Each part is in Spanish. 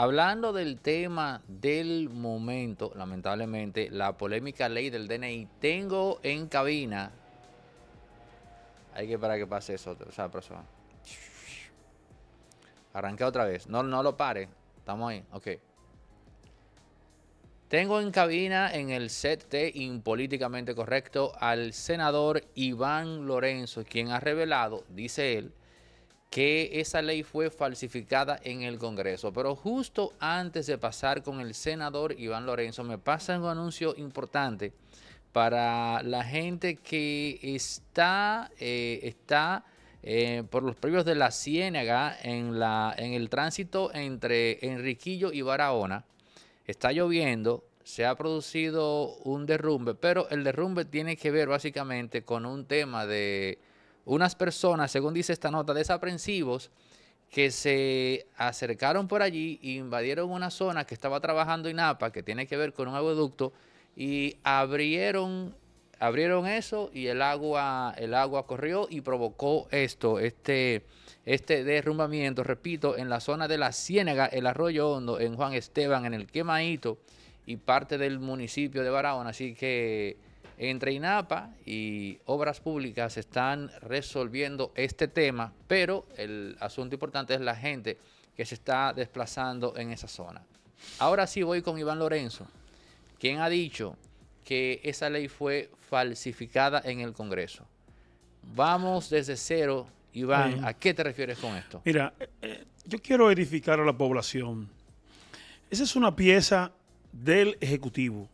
Hablando del tema del momento, lamentablemente, la polémica ley del DNI, tengo en cabina. Hay que esperar que pase eso, o sea, persona. Arranqué otra vez. No, no lo pare. Estamos ahí. Ok. Tengo en cabina en el set de Impolíticamente Correcto al senador Iván Lorenzo, quien ha revelado, dice él, que esa ley fue falsificada en el Congreso. Pero justo antes de pasar con el senador Iván Lorenzo, me pasa un anuncio importante para la gente que está, eh, está eh, por los previos de la Ciénaga en, la, en el tránsito entre Enriquillo y Barahona. Está lloviendo, se ha producido un derrumbe, pero el derrumbe tiene que ver básicamente con un tema de unas personas, según dice esta nota, desaprensivos que se acercaron por allí e invadieron una zona que estaba trabajando Napa, que tiene que ver con un acueducto, y abrieron, abrieron eso y el agua, el agua corrió y provocó esto, este, este derrumbamiento, repito, en la zona de la Ciénaga, el Arroyo Hondo, en Juan Esteban, en el Quemaito y parte del municipio de Barahona. Así que entre INAPA y Obras Públicas están resolviendo este tema, pero el asunto importante es la gente que se está desplazando en esa zona. Ahora sí voy con Iván Lorenzo, quien ha dicho que esa ley fue falsificada en el Congreso. Vamos desde cero, Iván, ¿a qué te refieres con esto? Mira, eh, eh, yo quiero edificar a la población. Esa es una pieza del Ejecutivo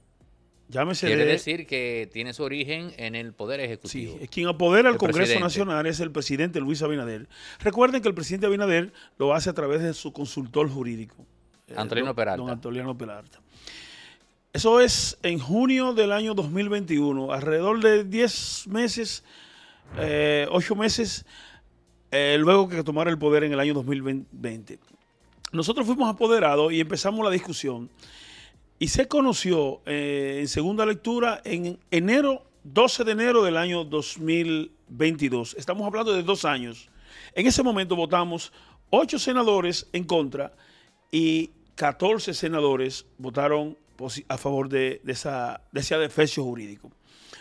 Quiere decir que tiene su origen en el Poder Ejecutivo. Sí, quien apodera al Congreso Nacional es el presidente Luis Abinader. Recuerden que el presidente Abinader lo hace a través de su consultor jurídico. Eh, Antonio Peralta. Don Peralta. Eso es en junio del año 2021, alrededor de 10 meses, 8 eh, meses, eh, luego que tomara el poder en el año 2020. Nosotros fuimos apoderados y empezamos la discusión y se conoció eh, en segunda lectura en enero, 12 de enero del año 2022. Estamos hablando de dos años. En ese momento votamos ocho senadores en contra y 14 senadores votaron a favor de, de ese adefesio jurídico.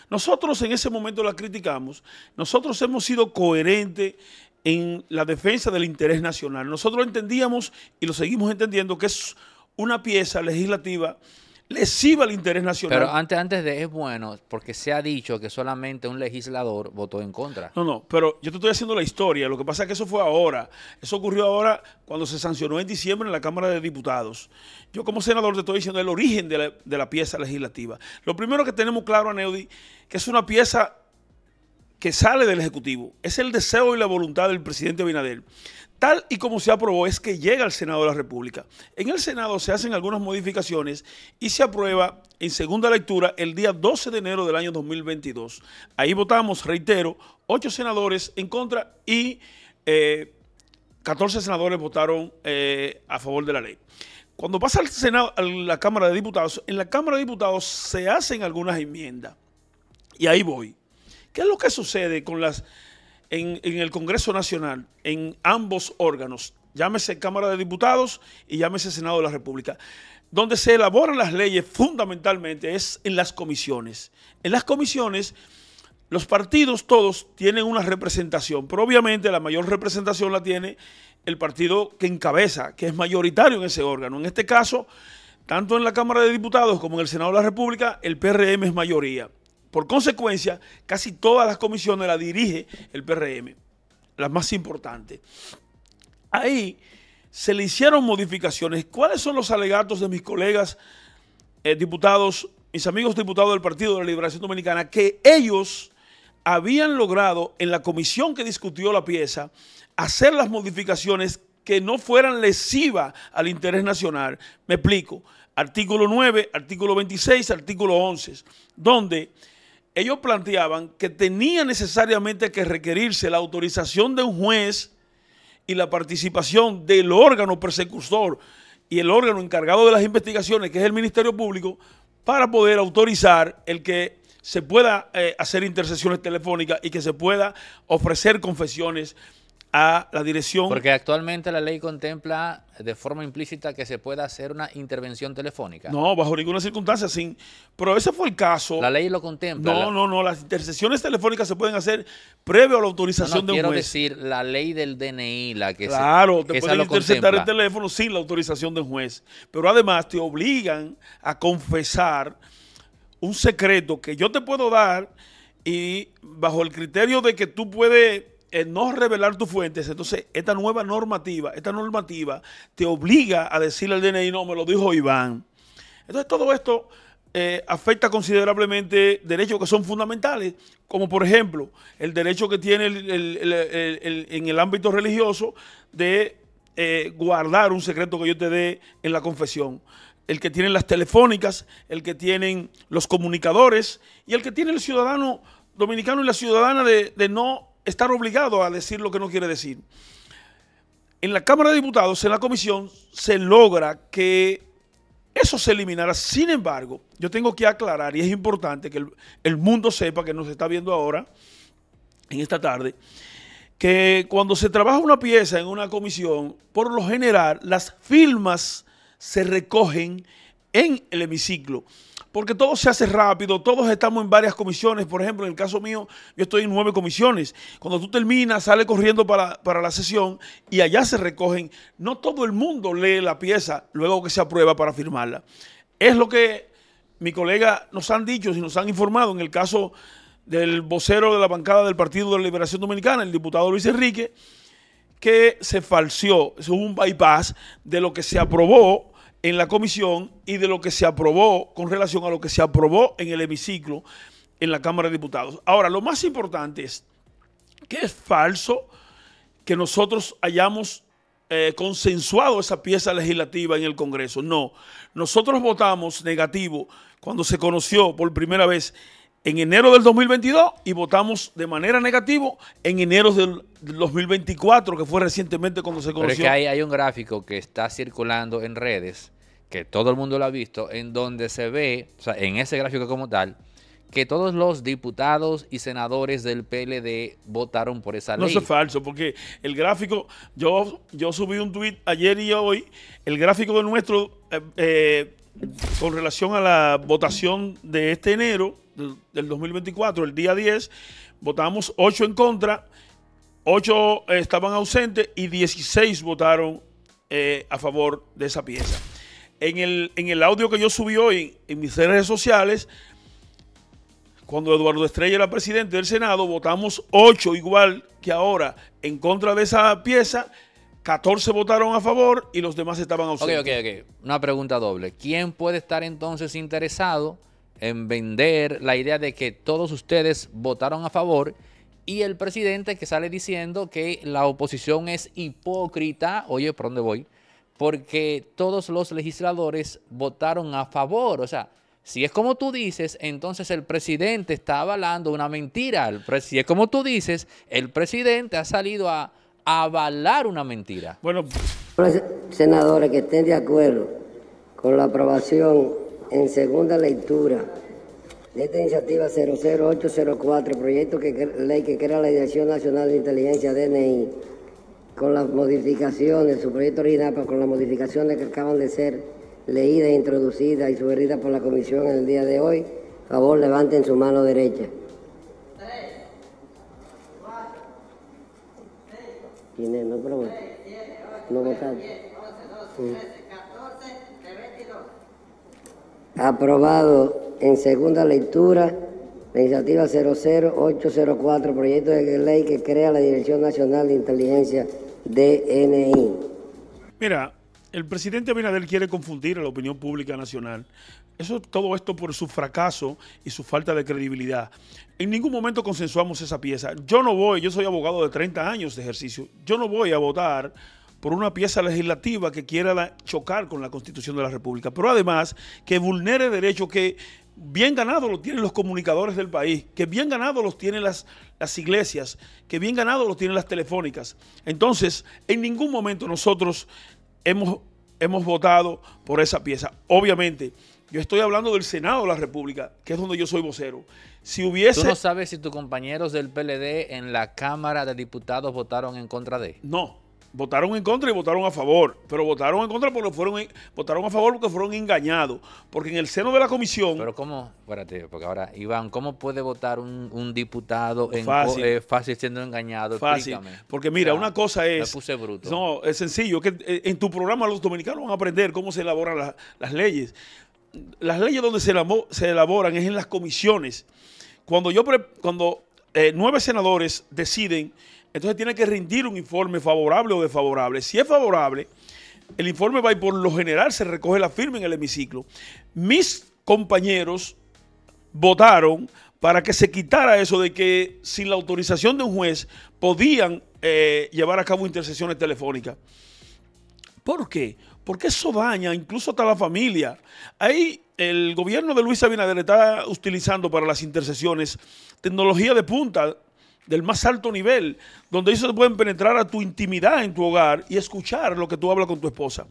Nosotros en ese momento la criticamos, nosotros hemos sido coherentes en la defensa del interés nacional. Nosotros entendíamos y lo seguimos entendiendo que es una pieza legislativa lesiva al interés nacional. Pero antes, antes de es bueno, porque se ha dicho que solamente un legislador votó en contra. No, no, pero yo te estoy haciendo la historia. Lo que pasa es que eso fue ahora. Eso ocurrió ahora cuando se sancionó en diciembre en la Cámara de Diputados. Yo como senador te estoy diciendo el origen de la, pieza legislativa. Lo primero que tenemos claro, Aneudi, que es una pieza que sale del Ejecutivo. Es el deseo y la voluntad del presidente Binader tal y como se aprobó es que llega al Senado de la República. En el Senado se hacen algunas modificaciones y se aprueba en segunda lectura el día 12 de enero del año 2022. Ahí votamos, reitero, ocho senadores en contra y 14 eh, senadores votaron eh, a favor de la ley. Cuando pasa al Senado, a la Cámara de Diputados, en la Cámara de Diputados se hacen algunas enmiendas. Y ahí voy. ¿Qué es lo que sucede con las en, el Congreso Nacional, en ambos órganos, llámese Cámara de Diputados y llámese Senado de la República. Donde se elaboran las leyes fundamentalmente es en las comisiones. En las comisiones los partidos todos tienen una representación, pero obviamente la mayor representación la tiene el partido que encabeza, que es mayoritario en ese órgano. En este caso, tanto en la Cámara de Diputados como en el Senado de la República, el PRM es mayoría. Por consecuencia, casi todas las comisiones las dirige el PRM, las más importantes. Ahí se le hicieron modificaciones. ¿Cuáles son los alegatos de mis colegas eh, diputados, mis amigos diputados del Partido de la Liberación Dominicana, que ellos habían logrado en la comisión que discutió la pieza hacer las modificaciones que no fueran lesivas al interés nacional. Me explico. Artículo 9, artículo 26, artículo 11, donde ellos planteaban que tenía necesariamente que requerirse la autorización de un juez y la participación del órgano persecutor y el órgano encargado de las investigaciones, que es el Ministerio Público, para poder autorizar el que se pueda eh, hacer intercesiones telefónicas y que se pueda ofrecer confesiones a la dirección. Porque actualmente la ley contempla de forma implícita que se pueda hacer una intervención telefónica. No, bajo ninguna circunstancia, sin. Pero ese fue el caso. La ley lo contempla. No, no, no. Las intercesiones telefónicas se pueden hacer previo a la autorización del de juez. Quiero decir, la ley del DNI, la que claro, te pueden interceptar el teléfono sin la autorización del juez. Pero además te obligan a confesar un secreto que yo te puedo dar y bajo el criterio de que tú puedes no revelar tus fuentes, entonces esta nueva normativa, esta normativa te obliga a decirle al DNI, no, me lo dijo Iván. Entonces todo esto eh, afecta considerablemente derechos que son fundamentales, como por ejemplo el derecho que tiene en el ámbito religioso de eh, guardar un secreto que yo te dé en la confesión. El que tienen las telefónicas, el que tienen los comunicadores y el que tiene el ciudadano dominicano y la ciudadana de, de no estar obligado a decir lo que no quiere decir. En la Cámara de Diputados, en la comisión, se logra que eso se eliminara. Sin embargo, yo tengo que aclarar, y es importante que el, el, mundo sepa que nos está viendo ahora, en esta tarde, que cuando se trabaja una pieza en una comisión, por lo general las firmas se recogen en el hemiciclo porque todo se hace rápido, todos estamos en varias comisiones, por ejemplo, en el caso mío, yo estoy en nueve comisiones. Cuando tú terminas, sale corriendo para, la sesión y allá se recogen. No todo el mundo lee la pieza luego que se aprueba para firmarla. Es lo que mi colega nos han dicho, si nos han informado en el caso del vocero de la bancada del Partido de la Liberación Dominicana, el diputado Luis Enrique, que se falseó, es un bypass de lo que se aprobó en la comisión y de lo que se aprobó con relación a lo que se aprobó en el hemiciclo en la Cámara de Diputados. Ahora, lo más importante es que es falso que nosotros hayamos eh, consensuado esa pieza legislativa en el Congreso. No, nosotros votamos negativo cuando se conoció por primera vez en enero del 2022 y votamos de manera negativa en enero del 2024, que fue recientemente cuando se conoció. Pero es que hay, hay un gráfico que está circulando en redes, que todo el mundo lo ha visto, en donde se ve, o sea, en ese gráfico como tal, que todos los diputados y senadores del PLD votaron por esa ley. No es falso, porque el gráfico, yo, yo subí un tuit ayer y hoy, el gráfico de nuestro eh, eh, con relación a la votación de este enero del 2024, el día 10, votamos 8 en contra, 8 estaban ausentes y 16 votaron eh, a favor de esa pieza. En el, en el audio que yo subí hoy en mis redes sociales, cuando Eduardo Estrella era presidente del Senado, votamos 8 igual que ahora en contra de esa pieza 14 votaron a favor y los demás estaban ausentes. Ok, ok, ok. Una pregunta doble. ¿Quién puede estar entonces interesado en vender la idea de que todos ustedes votaron a favor y el presidente que sale diciendo que la oposición es hipócrita? Oye, ¿por dónde voy? Porque todos los legisladores votaron a favor. O sea, si es como tú dices, entonces el presidente está avalando una mentira. Si es como tú dices, el presidente ha salido a avalar una mentira. Bueno, senadores que estén de acuerdo con la aprobación en segunda lectura de esta iniciativa 00804, proyecto que ley que crea la Dirección Nacional de Inteligencia DNI, con las modificaciones, su proyecto original, con las modificaciones que acaban de ser leídas, e introducidas y sugeridas por la Comisión en el día de hoy, por favor levanten su mano derecha. tiene, no No mm. Aprobado en segunda lectura la iniciativa 00804, proyecto de ley que crea la Dirección Nacional de Inteligencia DNI. Mira, el presidente Abinader quiere confundir a la opinión pública nacional eso, todo esto por su fracaso y su falta de credibilidad. En ningún momento consensuamos esa pieza. Yo no voy, yo soy abogado de 30 años de ejercicio, yo no voy a votar por una pieza legislativa que quiera chocar con la Constitución de la República, pero además que vulnere derechos que bien ganados lo tienen los comunicadores del país, que bien ganados los tienen las, iglesias, que bien ganados los tienen las telefónicas. Entonces, en ningún momento nosotros hemos, hemos votado por esa pieza. Obviamente, yo estoy hablando del Senado de la República, que es donde yo soy vocero. Si hubiese. ¿Tú no sabes si tus compañeros del PLD en la Cámara de Diputados votaron en contra de? No. Votaron en contra y votaron a favor. Pero votaron en contra porque fueron. Votaron a favor porque fueron engañados. Porque en el seno de la comisión. Pero ¿cómo? Espérate, porque ahora, Iván, ¿cómo puede votar un, diputado en, eh, fácil. siendo engañado? Fácil. Porque mira, una cosa es. Me puse bruto. No, es sencillo. que eh, En tu programa los dominicanos van a aprender cómo se elaboran las leyes las leyes donde se, elaboran es en las comisiones. Cuando, yo, cuando eh, nueve senadores deciden, entonces tiene que rendir un informe favorable o desfavorable. Si es favorable, el informe va y por lo general se recoge la firma en el hemiciclo. Mis compañeros votaron para que se quitara eso de que sin la autorización de un juez podían eh, llevar a cabo intercesiones telefónicas. ¿Por qué? porque eso daña incluso hasta la familia. Ahí el gobierno de Luis Abinader está utilizando para las intercesiones tecnología de punta del más alto nivel, donde ellos pueden penetrar a tu intimidad en tu hogar y escuchar lo que tú hablas con tu esposa.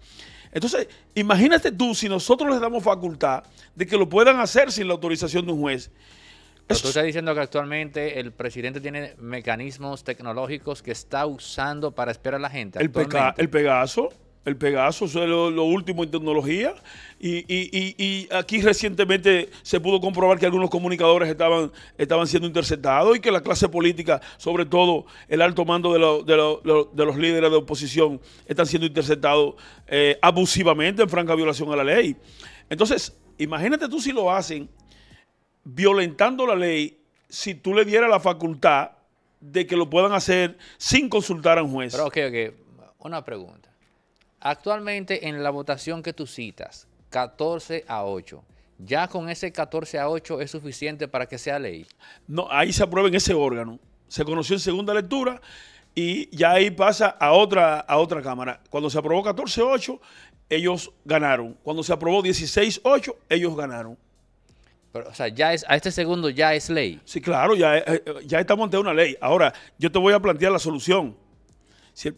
Entonces, imagínate tú si nosotros les damos facultad de que lo puedan hacer sin la autorización de un juez. Pero tú estás diciendo que actualmente el presidente tiene mecanismos tecnológicos que está usando para esperar a la gente. el Pegaso. El Pegaso es lo, último en tecnología y, aquí recientemente se pudo comprobar que algunos comunicadores estaban, estaban siendo interceptados y que la clase política, sobre todo el alto mando de, de, los líderes de oposición, están siendo interceptados eh, abusivamente en franca violación a la ley. Entonces, imagínate tú si lo hacen violentando la ley, si tú le dieras la facultad de que lo puedan hacer sin consultar a un juez. Pero ok, una pregunta. Actualmente en la votación que tú citas, 14 a 8, ya con ese 14 a 8 es suficiente para que sea ley. No, ahí se aprueba en ese órgano. Se conoció en segunda lectura y ya ahí pasa a otra, a otra Cámara. Cuando se aprobó 14 a 8, ellos ganaron. Cuando se aprobó 16 a 8, ellos ganaron. Pero, o sea, ya es, a este segundo ya es ley. Sí, claro, ya, eh, eh, ya estamos ante una ley. Ahora, yo te voy a plantear la solución. Si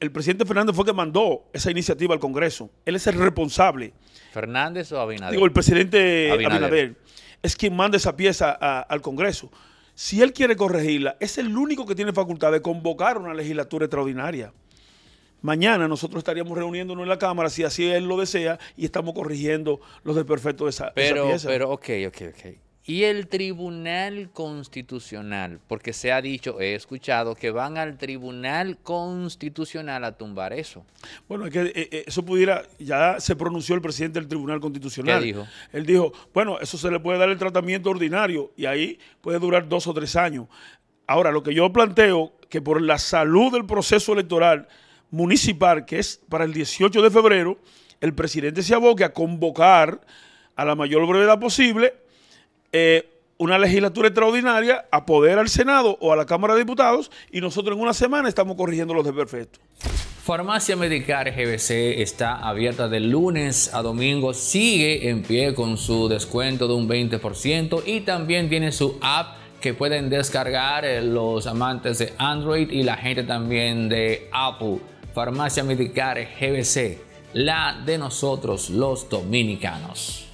el, presidente Fernández fue que mandó esa iniciativa al Congreso, él es el responsable. ¿Fernández o Abinader? Digo, el presidente Abinader, es quien manda esa pieza al Congreso. Si él quiere corregirla, es el único que tiene facultad de convocar una legislatura extraordinaria. Mañana nosotros estaríamos reuniéndonos en la Cámara, si así él lo desea, y estamos corrigiendo los desperfectos de esa, pero, esa pieza. Pero, ok, ok, ok y el Tribunal Constitucional, porque se ha dicho, he escuchado, que van al Tribunal Constitucional a tumbar eso. Bueno, es que eh, eh, eso pudiera, ya se pronunció el presidente del Tribunal Constitucional. ¿Qué dijo? Él dijo, bueno, eso se le puede dar el tratamiento ordinario y ahí puede durar dos o tres años. Ahora, lo que yo planteo, que por la salud del proceso electoral municipal, que es para el 18 de febrero, el presidente se aboque a convocar a la mayor brevedad posible eh, una legislatura extraordinaria, a poder al Senado o a la Cámara de Diputados y nosotros en una semana estamos corrigiendo los desperfectos. Farmacia Medicar GBC está abierta de lunes a domingo, sigue en pie con su descuento de un 20% y también tiene su app que pueden descargar eh, los amantes de Android y la gente también de Apple. Farmacia Medicar GBC, la de nosotros los dominicanos.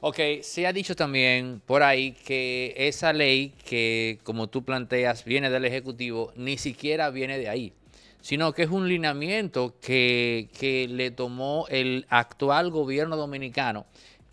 Ok, se ha dicho también por ahí que esa ley que, como tú planteas, viene del Ejecutivo, ni siquiera viene de ahí, sino que es un lineamiento que, que le tomó el actual gobierno dominicano,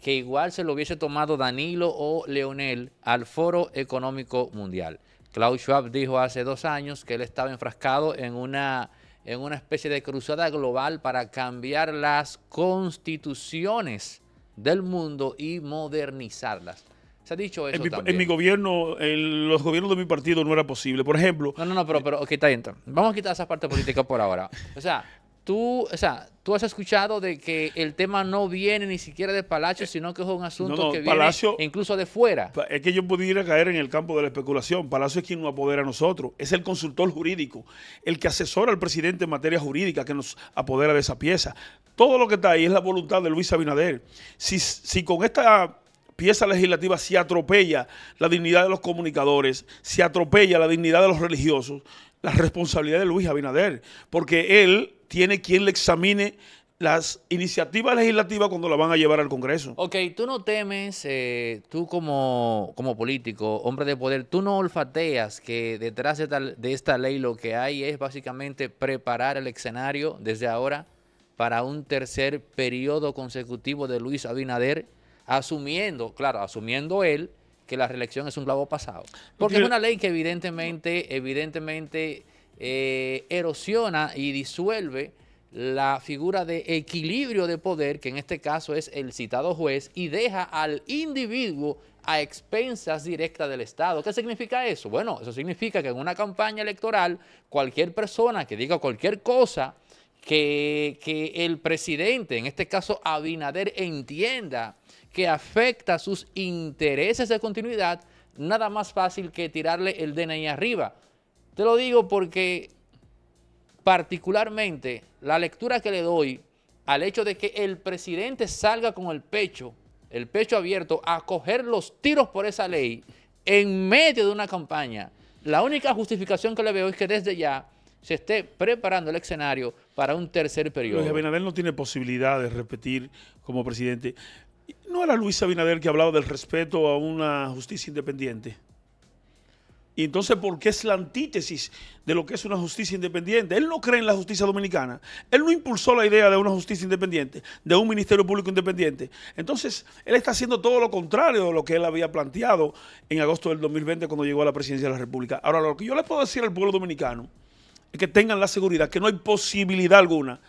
que igual se lo hubiese tomado Danilo o Leonel al Foro Económico Mundial. Klaus Schwab dijo hace dos años que él estaba enfrascado en una, en una especie de cruzada global para cambiar las constituciones del mundo y modernizarlas. Se ha dicho eso en mi, también. En mi gobierno, en los gobiernos de mi partido no era posible. Por ejemplo... No, no, no, pero, pero ok, está bien. Vamos a quitar esa parte política por ahora. O sea, tú, o sea, tú has escuchado de que el tema no viene ni siquiera de Palacio, sino que es un asunto que viene incluso de fuera. Es que yo pudiera caer en el campo de la especulación. Palacio es quien nos apodera a nosotros, es el consultor jurídico, el que asesora al presidente en materia jurídica, que nos apodera de esa pieza. Todo lo que está ahí es la voluntad de Luis Abinader. Si, si con esta pieza legislativa se atropella la dignidad de los comunicadores, se atropella la dignidad de los religiosos, la responsabilidad de Luis Abinader, porque él tiene quien le examine las iniciativas legislativas cuando la van a llevar al Congreso. Ok, tú no temes, eh, tú como, como político, hombre de poder, tú no olfateas que detrás de, de esta ley lo que hay es básicamente preparar el escenario desde ahora para un tercer periodo consecutivo de Luis Abinader, asumiendo, claro, asumiendo él que la reelección es un clavo pasado. Porque es una ley que evidentemente, evidentemente eh, erosiona y disuelve la figura de equilibrio de poder, que en este caso es el citado juez, y deja al individuo a expensas directas del Estado. ¿Qué significa eso? Bueno, eso significa que en una campaña electoral cualquier persona que diga cualquier cosa que, que el presidente, en este caso Abinader, entienda que afecta sus intereses de continuidad, nada más fácil que tirarle el DNI arriba. Te lo digo porque particularmente la lectura que le doy al hecho de que el presidente salga con el pecho, el pecho abierto, a coger los tiros por esa ley en medio de una campaña. La única justificación que le veo es que desde ya se esté preparando el escenario para un tercer periodo. Luis Abinader no tiene posibilidad de repetir como presidente. ¿No era Luis Abinader que hablaba del respeto a una justicia independiente? Y entonces, ¿por qué es la antítesis de lo que es una justicia independiente? Él no cree en la justicia dominicana. Él no impulsó la idea de una justicia independiente, de un ministerio público independiente. Entonces, él está haciendo todo lo contrario de lo que él había planteado en agosto del 2020 cuando llegó a la presidencia de la República. Ahora, lo que yo le puedo decir al pueblo dominicano es que tengan la seguridad, que no hay posibilidad alguna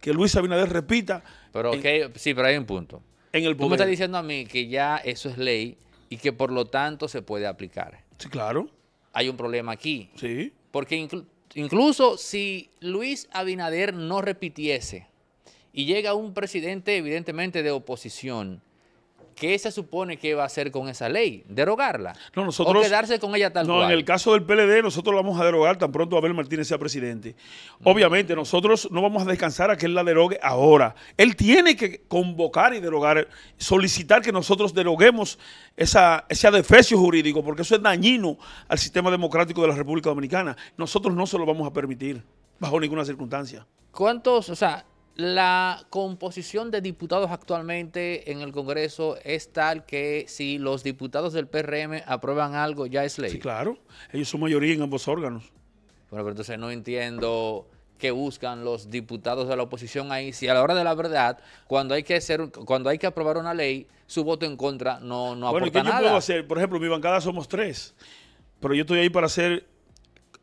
que Luis Abinader repita. Pero, sí, pero hay un punto. En el Tú me estás diciendo a mí que ya eso es ley y que por lo tanto se puede aplicar. Sí, claro hay un problema aquí. Sí. Porque incluso si Luis Abinader no repitiese y llega un presidente evidentemente de oposición, ¿qué se supone que va a hacer con esa ley? ¿Derogarla? No, ¿O quedarse con ella tal cual? No, en el caso del PLD nosotros la vamos a derogar tan pronto Abel Martínez sea presidente. Obviamente nosotros no vamos a descansar a que él la derogue ahora. Él tiene que convocar y derogar, solicitar que nosotros deroguemos esa, ese adefesio jurídico, porque eso es dañino al sistema democrático de la República Dominicana. Nosotros no se lo vamos a permitir bajo ninguna circunstancia. ¿Cuántos, o sea, la composición de diputados actualmente en el Congreso es tal que si los diputados del PRM aprueban algo, ya es ley. Sí, claro. Ellos son mayoría en ambos órganos. Bueno, pero entonces no entiendo qué buscan los diputados de la oposición ahí. Si a la hora de la verdad, cuando hay que hacer, cuando hay que aprobar una ley, su voto en contra no, no aporta nada. yo puedo hacer? Por ejemplo, mi bancada somos tres, pero yo estoy ahí para hacer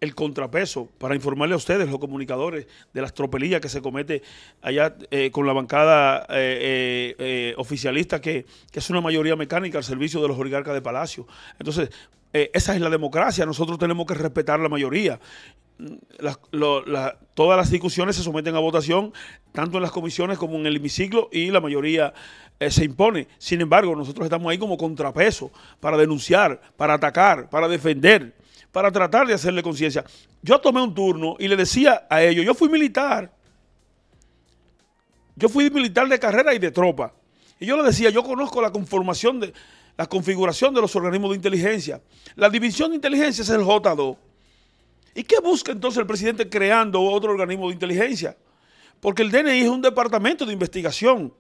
el contrapeso para informarle a ustedes, los comunicadores, de las tropelillas que se comete allá eh, con la bancada eh, eh, oficialista, que, es una mayoría mecánica al servicio de los oligarcas de Palacio. Entonces, esa es la democracia, nosotros tenemos que respetar la mayoría. todas las discusiones se someten a votación, tanto en las comisiones como en el hemiciclo, y la mayoría se impone. Sin embargo, nosotros estamos ahí como contrapeso para denunciar, para atacar, para defender para tratar de hacerle conciencia. Yo tomé un turno y le decía a ellos, yo fui militar. Yo fui militar de carrera y de tropa. Y yo le decía, yo conozco la conformación de la configuración de los organismos de inteligencia. La división de inteligencia es el J2. ¿Y qué busca entonces el presidente creando otro organismo de inteligencia? Porque el DNI es un departamento de investigación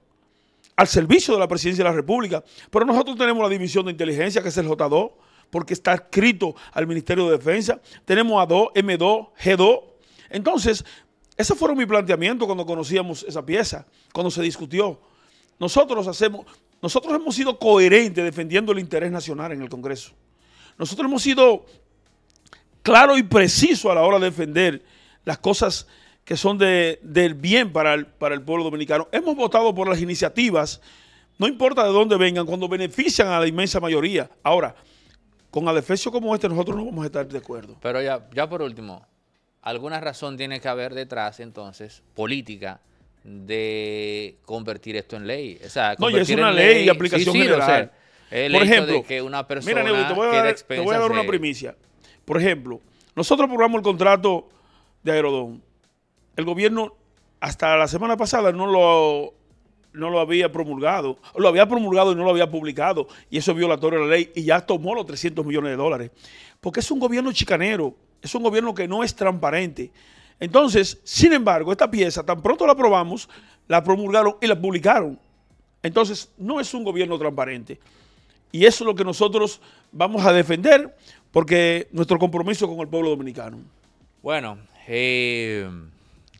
al servicio de la presidencia de la República. Pero nosotros tenemos la división de inteligencia, que es el J2 porque está escrito al Ministerio de Defensa. Tenemos A2, M2, G2. Entonces, ese fue mi planteamiento cuando conocíamos esa pieza, cuando se discutió. Nosotros hacemos, nosotros hemos sido coherentes defendiendo el interés nacional en el Congreso. Nosotros hemos sido claro y preciso a la hora de defender las cosas que son del bien para para el pueblo dominicano. Hemos votado por las iniciativas, no importa de dónde vengan, cuando benefician a la inmensa mayoría. Ahora, con Alefesio como este nosotros no vamos a estar de acuerdo. Pero ya, por último, alguna razón tiene que haber detrás entonces política de convertir esto en ley. O sea, no, es una ley, de aplicación general. por ejemplo, que una persona mira, te, voy a dar, una primicia. Por ejemplo, nosotros probamos el contrato de Aerodón. El gobierno hasta la semana pasada no lo no lo había promulgado, lo había promulgado y no lo había publicado, y eso es violatorio de la ley, y ya tomó los 300 millones de dólares, porque es un gobierno chicanero, es un gobierno que no es transparente. Entonces, sin embargo, esta pieza, tan pronto la aprobamos, la promulgaron y la publicaron. Entonces, no es un gobierno transparente. Y eso es lo que nosotros vamos a defender, porque nuestro compromiso con el pueblo dominicano. Bueno, eh,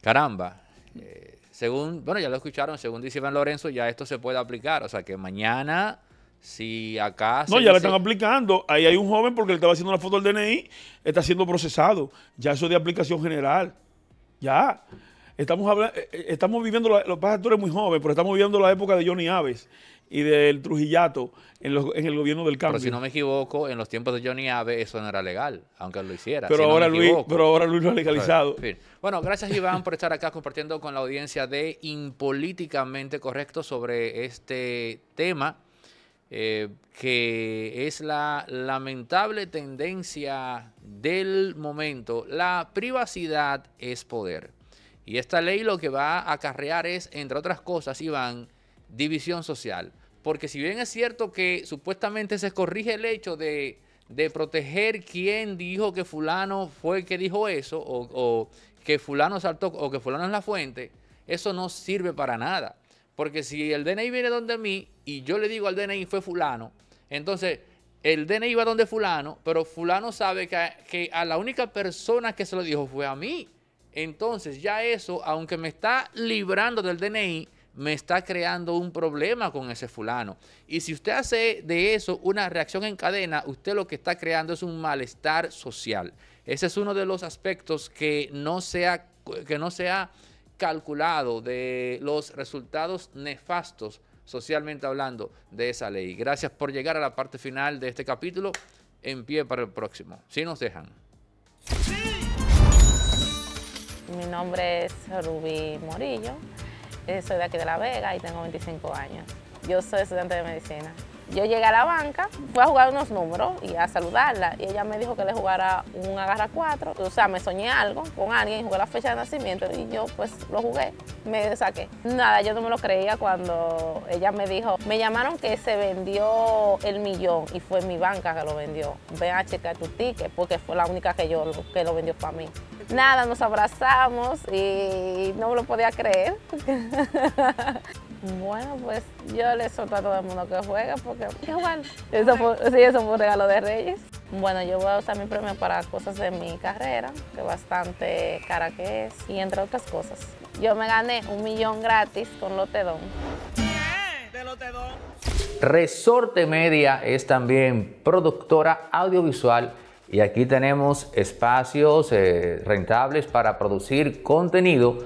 caramba. Eh, según, bueno, ya lo escucharon, según dice Iván Lorenzo, ya esto se puede aplicar. O sea que mañana, si acá. No, ya lo están aplicando. Ahí hay un joven porque le estaba haciendo la foto del DNI, está siendo procesado. Ya eso de aplicación general. Ya. Estamos, hablando, eh, eh, estamos viviendo, la, los eres muy jóvenes pero estamos viviendo la época de Johnny Aves y del Trujillato en, los, en el gobierno del cambio. Pero si no me equivoco, en los tiempos de Johnny Aves eso no era legal, aunque lo hiciera. Pero, ahora, Luis, pero ahora Luis lo ha legalizado. Bueno, gracias Iván por estar acá compartiendo con la audiencia de Impolíticamente Correcto sobre este tema. Eh, que es la lamentable tendencia del momento. La privacidad es poder. Y esta ley lo que va a acarrear es, entre otras cosas, Iván, división social. Porque si bien es cierto que supuestamente se corrige el hecho de, proteger quién dijo que fulano fue el que dijo eso, o, que fulano saltó, o que fulano es la fuente, eso no sirve para nada. Porque si el DNI viene donde mí y yo le digo al DNI fue fulano, entonces el DNI va donde fulano, pero fulano sabe que a la única persona que se lo dijo fue a mí. Entonces ya eso, aunque me está librando del DNI, me está creando un problema con ese fulano. Y si usted hace de eso una reacción en cadena, usted lo que está creando es un malestar social. Ese es uno de los aspectos que no se ha, que no calculado de los resultados nefastos socialmente hablando de esa ley. Gracias por llegar a la parte final de este capítulo. En pie para el próximo. Si nos dejan. Mi nombre es Ruby Morillo, eh, soy de aquí de La Vega y tengo 25 años. Yo soy estudiante de medicina. Yo llegué a la banca, fui a jugar unos números y a saludarla. Y ella me dijo que le jugara un agarra cuatro. O sea, me soñé algo con alguien, jugué la fecha de nacimiento y yo pues lo jugué, me saqué. Nada, yo no me lo creía cuando ella me dijo, me llamaron que se vendió el millón y fue mi banca que lo vendió. Ven a checar tu ticket porque fue la única que yo que lo vendió para mí. Nada, nos abrazamos y no me lo podía creer. Bueno, pues yo le solto a todo el mundo que juega porque igual. eso fue, sí, eso fue un regalo de Reyes. Bueno, yo voy a usar mi premio para cosas de mi carrera, que bastante cara que es, y entre otras cosas. Yo me gané un millón gratis con Lotedón. De Lotedón. Resorte Media es también productora audiovisual y aquí tenemos espacios eh, rentables para producir contenido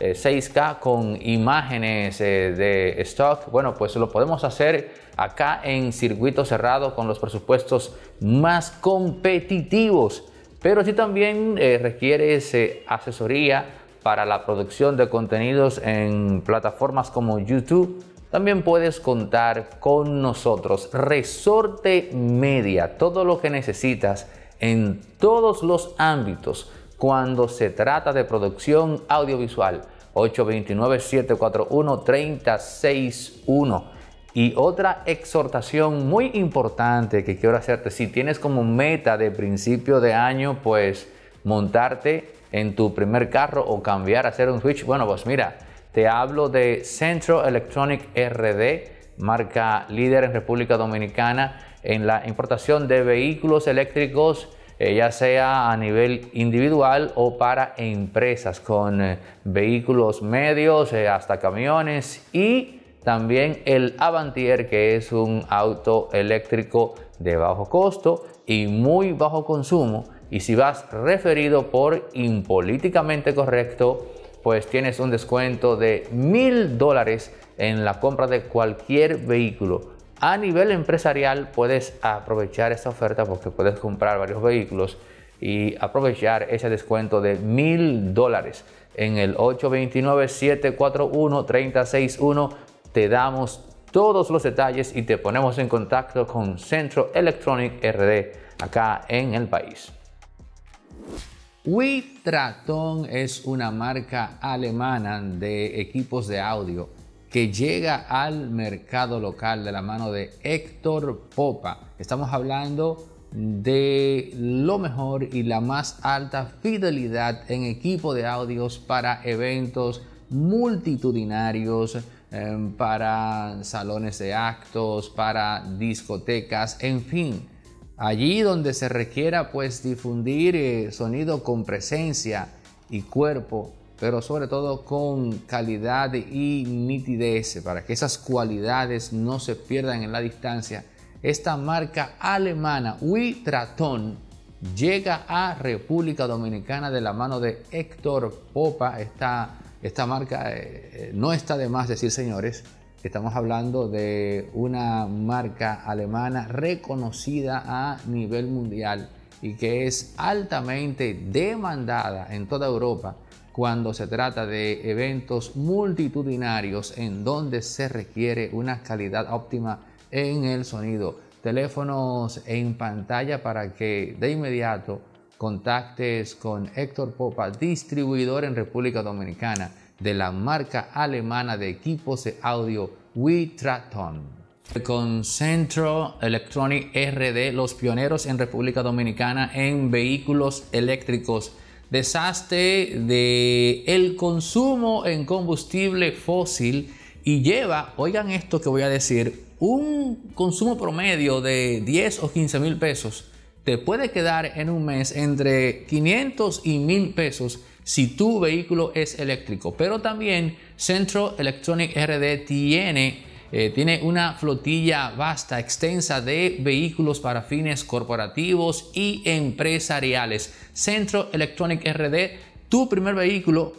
6K eh, con imágenes eh, de stock, bueno, pues lo podemos hacer acá en circuito cerrado con los presupuestos más competitivos. Pero si también eh, requiere requieres asesoría para la producción de contenidos en plataformas como YouTube, también puedes contar con nosotros. Resorte Media, todo lo que necesitas en todos los ámbitos cuando se trata de producción audiovisual. 829-741-3061. Y otra exhortación muy importante que quiero hacerte, si tienes como meta de principio de año, pues montarte en tu primer carro o cambiar, hacer un switch, bueno, pues mira, te hablo de Centro Electronic RD, marca líder en República Dominicana en la importación de vehículos eléctricos eh, ya sea a nivel individual o para empresas con eh, vehículos medios, eh, hasta camiones y también el Avantier, que es un auto eléctrico de bajo costo y muy bajo consumo. Y si vas referido por impolíticamente correcto, pues tienes un descuento de mil dólares en la compra de cualquier vehículo a nivel empresarial puedes aprovechar esta oferta porque puedes comprar varios vehículos y aprovechar ese descuento de mil dólares en el 829-741-361. Te damos todos los detalles y te ponemos en contacto con Centro Electronic RD acá en el país. Witraton es una marca alemana de equipos de audio que llega al mercado local de la mano de Héctor Popa. Estamos hablando de lo mejor y la más alta fidelidad en equipo de audios para eventos multitudinarios, em, para salones de actos, para discotecas, en fin. Allí donde se requiera pues difundir eh, sonido con presencia y cuerpo pero sobre todo con calidad y nitidez para que esas cualidades no se pierdan en la distancia. Esta marca alemana Witraton llega a República Dominicana de la mano de Héctor Popa. Esta, esta marca eh, eh, no está de más decir, señores, estamos hablando de una marca alemana reconocida a nivel mundial y que es altamente demandada en toda Europa cuando se trata de eventos multitudinarios en donde se requiere una calidad óptima en el sonido. Teléfonos en pantalla para que de inmediato contactes con Héctor Popa, distribuidor en República Dominicana de la marca alemana de equipos de audio Witraton. Con Centro Electronic RD, los pioneros en República Dominicana en vehículos eléctricos desastre de el consumo en combustible fósil y lleva, oigan esto que voy a decir, un consumo promedio de 10 o 15 mil pesos te puede quedar en un mes entre 500 y 1000 pesos si tu vehículo es eléctrico. Pero también Centro Electronic RD tiene eh, tiene una flotilla vasta, extensa de vehículos para fines corporativos y empresariales. Centro Electronic RD, tu primer vehículo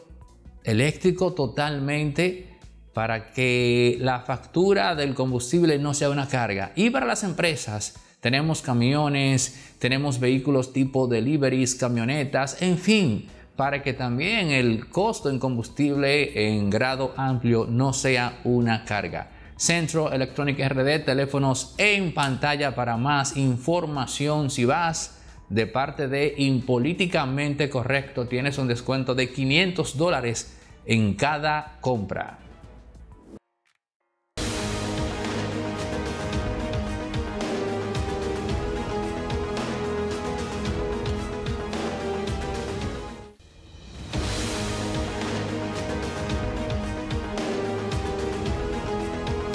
eléctrico totalmente para que la factura del combustible no sea una carga. Y para las empresas, tenemos camiones, tenemos vehículos tipo deliveries, camionetas, en fin, para que también el costo en combustible en grado amplio no sea una carga. Centro Electronic RD, teléfonos en pantalla para más información. Si vas de parte de Impolíticamente Correcto, tienes un descuento de 500 dólares en cada compra.